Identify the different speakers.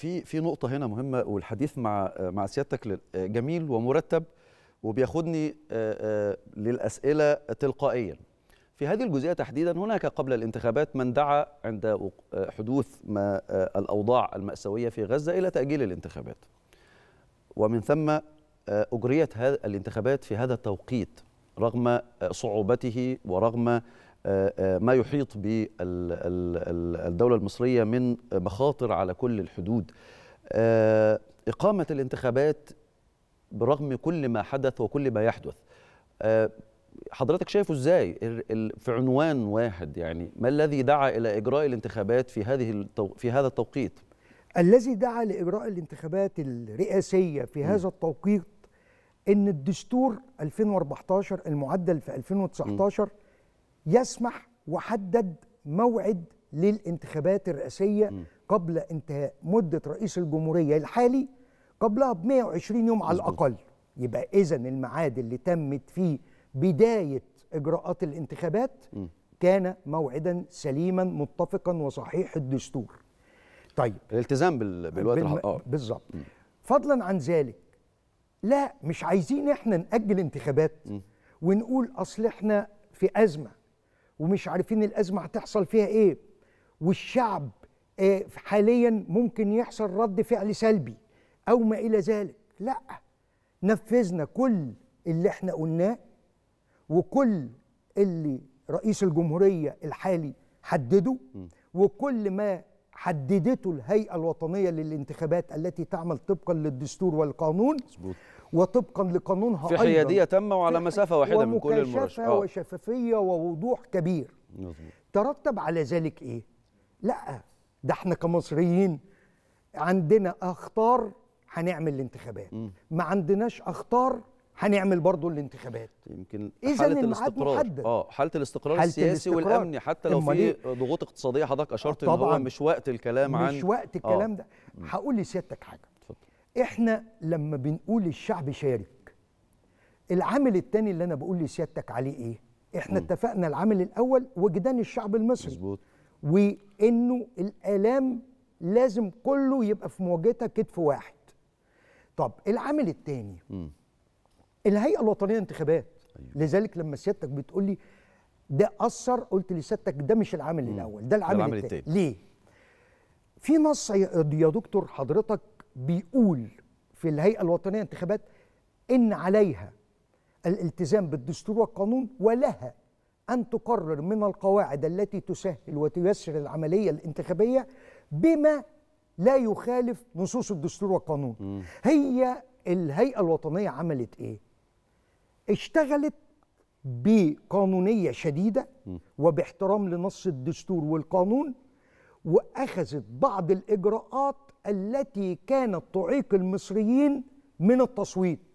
Speaker 1: في في نقطه هنا مهمه والحديث مع مع سيادتك جميل ومرتب وبياخدني للاسئله تلقائيا في هذه الجزئيه تحديدا هناك قبل الانتخابات من دعا عند حدوث ما الاوضاع الماساويه في غزه الى تاجيل الانتخابات ومن ثم اجريت الانتخابات في هذا التوقيت رغم صعوبته ورغم آه، آه، ما يحيط بالدولة المصرية من مخاطر على كل الحدود آه، إقامة الانتخابات برغم كل ما حدث وكل ما يحدث حضرتك شايفه ازاي في عنوان واحد يعني ما الذي دعا الى اجراء الانتخابات في هذه في هذا التوقيت
Speaker 2: الذي دعا لاجراء الانتخابات الرئاسيه في هذا التوقيت ان الدستور 2014 المعدل في 2019 م. يسمح وحدد موعد للانتخابات الرئاسيه قبل انتهاء مده رئيس الجمهوريه الحالي قبلها ب 120 يوم على الاقل يبقى اذا الميعاد اللي تمت فيه بدايه اجراءات الانتخابات كان موعدا سليما متفقا وصحيح الدستور طيب الالتزام
Speaker 1: بالوقت بالم... آه. بالظبط
Speaker 2: فضلا عن ذلك لا مش عايزين احنا ناجل انتخابات م. ونقول اصل احنا في ازمه ومش عارفين الازمه هتحصل فيها ايه والشعب آه، حاليا ممكن يحصل رد فعل سلبي او ما الى ذلك لا نفذنا كل اللي احنا قلناه وكل اللي رئيس الجمهوريه الحالي حدده وكل ما حددته الهيئة الوطنية للانتخابات التي تعمل طبقا للدستور والقانون مزبوط. وطبقا لقانونها في حيادية تامة وعلى مسافة واحدة من كل المرشحين آه. وشفافية ووضوح كبير مزبوط. ترتب على ذلك إيه؟ لا ده احنا كمصريين عندنا أخطار هنعمل الانتخابات ما عندناش أخطار هنعمل برضه الانتخابات
Speaker 1: يمكن اذا الاستقرار محدد اه حاله الاستقرار حالة السياسي الاستقرار والامني حتى لو في ضغوط اقتصاديه حضرتك اشرت ان هو مش وقت الكلام مش عن مش وقت الكلام آه. ده
Speaker 2: هقول لسيادتك حاجه اتفضل احنا لما بنقول الشعب شارك العامل الثاني اللي انا بقول لسيادتك عليه ايه احنا م. اتفقنا العامل الاول وجدان الشعب المصري مظبوط وانه الالام لازم كله يبقى في مواجهتها كتف واحد طب العامل الثاني الهيئه الوطنيه للانتخابات أيوة. لذلك لما سيادتك بتقول لي ده اثر قلت لسيادتك ده مش العامل الاول ده العامل الثاني ليه في نص يا دكتور حضرتك بيقول في الهيئه الوطنيه للانتخابات ان عليها الالتزام بالدستور والقانون ولها ان تقرر من القواعد التي تسهل وتيسر العمليه الانتخابيه بما لا يخالف نصوص الدستور والقانون هي الهيئه الوطنيه عملت ايه اشتغلت بقانونية شديدة وباحترام لنص الدستور والقانون وأخذت بعض الإجراءات التي كانت تعيق المصريين من التصويت